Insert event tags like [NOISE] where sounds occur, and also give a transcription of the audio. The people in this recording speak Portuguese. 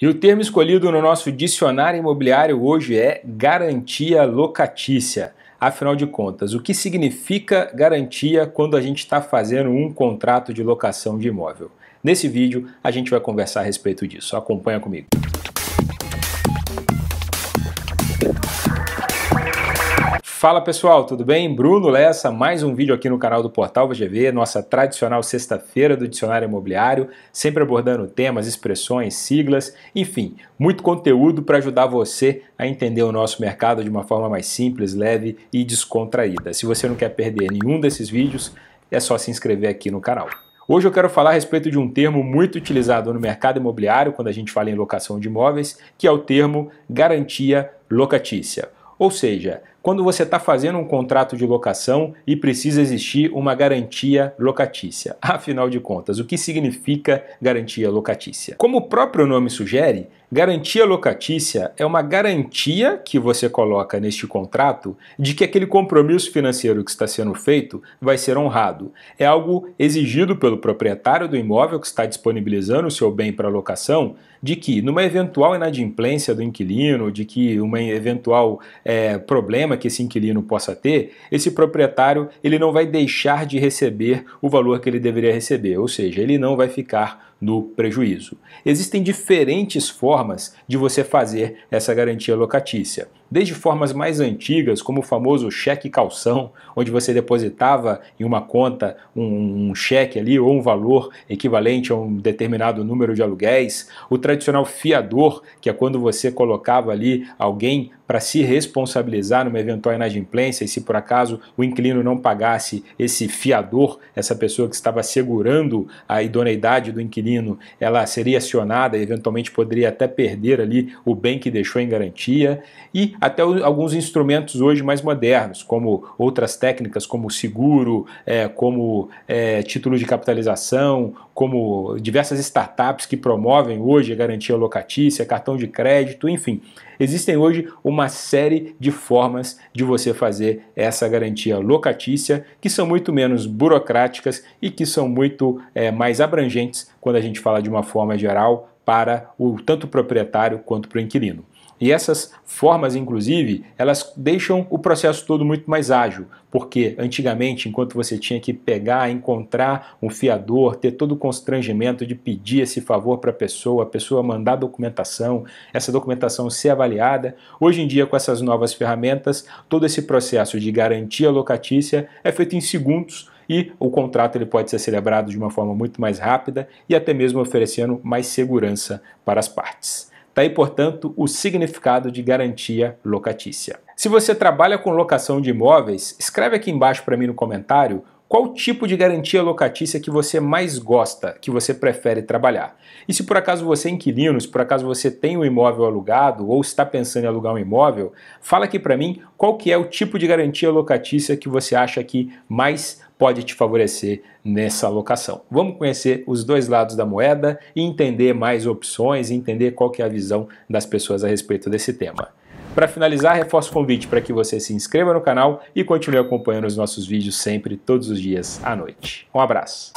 E o termo escolhido no nosso dicionário imobiliário hoje é garantia locatícia. Afinal de contas, o que significa garantia quando a gente está fazendo um contrato de locação de imóvel? Nesse vídeo, a gente vai conversar a respeito disso. Acompanha comigo. Fala pessoal, tudo bem? Bruno Lessa, mais um vídeo aqui no canal do Portal VGV, nossa tradicional sexta-feira do Dicionário Imobiliário, sempre abordando temas, expressões, siglas, enfim, muito conteúdo para ajudar você a entender o nosso mercado de uma forma mais simples, leve e descontraída. Se você não quer perder nenhum desses vídeos, é só se inscrever aqui no canal. Hoje eu quero falar a respeito de um termo muito utilizado no mercado imobiliário quando a gente fala em locação de imóveis, que é o termo garantia locatícia. Ou seja, quando você está fazendo um contrato de locação e precisa existir uma garantia locatícia. [LAUGHS] Afinal de contas, o que significa garantia locatícia? Como o próprio nome sugere, garantia locatícia é uma garantia que você coloca neste contrato de que aquele compromisso financeiro que está sendo feito vai ser honrado. É algo exigido pelo proprietário do imóvel que está disponibilizando o seu bem para locação de que, numa eventual inadimplência do inquilino, de que uma eventual é, problema problema que esse inquilino possa ter, esse proprietário ele não vai deixar de receber o valor que ele deveria receber, ou seja, ele não vai ficar no prejuízo. Existem diferentes formas de você fazer essa garantia locatícia. Desde formas mais antigas, como o famoso cheque calção, onde você depositava em uma conta um, um cheque ali ou um valor equivalente a um determinado número de aluguéis, o tradicional fiador, que é quando você colocava ali alguém para se responsabilizar numa eventual inadimplência e se por acaso o inquilino não pagasse esse fiador, essa pessoa que estava segurando a idoneidade do inquilino inquilino ela seria acionada, eventualmente poderia até perder ali o bem que deixou em garantia, e até alguns instrumentos hoje mais modernos, como outras técnicas, como seguro, é, como é, título de capitalização, como diversas startups que promovem hoje a garantia locatícia, cartão de crédito, enfim. Existem hoje uma série de formas de você fazer essa garantia locatícia que são muito menos burocráticas e que são muito é, mais abrangentes quando a gente fala de uma forma geral para o tanto o proprietário quanto para o inquilino. E essas formas, inclusive, elas deixam o processo todo muito mais ágil, porque antigamente, enquanto você tinha que pegar, encontrar um fiador, ter todo o constrangimento de pedir esse favor para a pessoa, a pessoa mandar documentação, essa documentação ser avaliada, hoje em dia, com essas novas ferramentas, todo esse processo de garantia locatícia é feito em segundos e o contrato ele pode ser celebrado de uma forma muito mais rápida e até mesmo oferecendo mais segurança para as partes. Está aí, portanto, o significado de garantia locatícia. Se você trabalha com locação de imóveis, escreve aqui embaixo para mim no comentário qual tipo de garantia locatícia que você mais gosta, que você prefere trabalhar. E se por acaso você é inquilino, se por acaso você tem um imóvel alugado ou está pensando em alugar um imóvel, fala aqui para mim qual que é o tipo de garantia locatícia que você acha que mais pode te favorecer nessa locação. Vamos conhecer os dois lados da moeda e entender mais opções, entender qual que é a visão das pessoas a respeito desse tema. Para finalizar, reforço o convite para que você se inscreva no canal e continue acompanhando os nossos vídeos sempre, todos os dias à noite. Um abraço!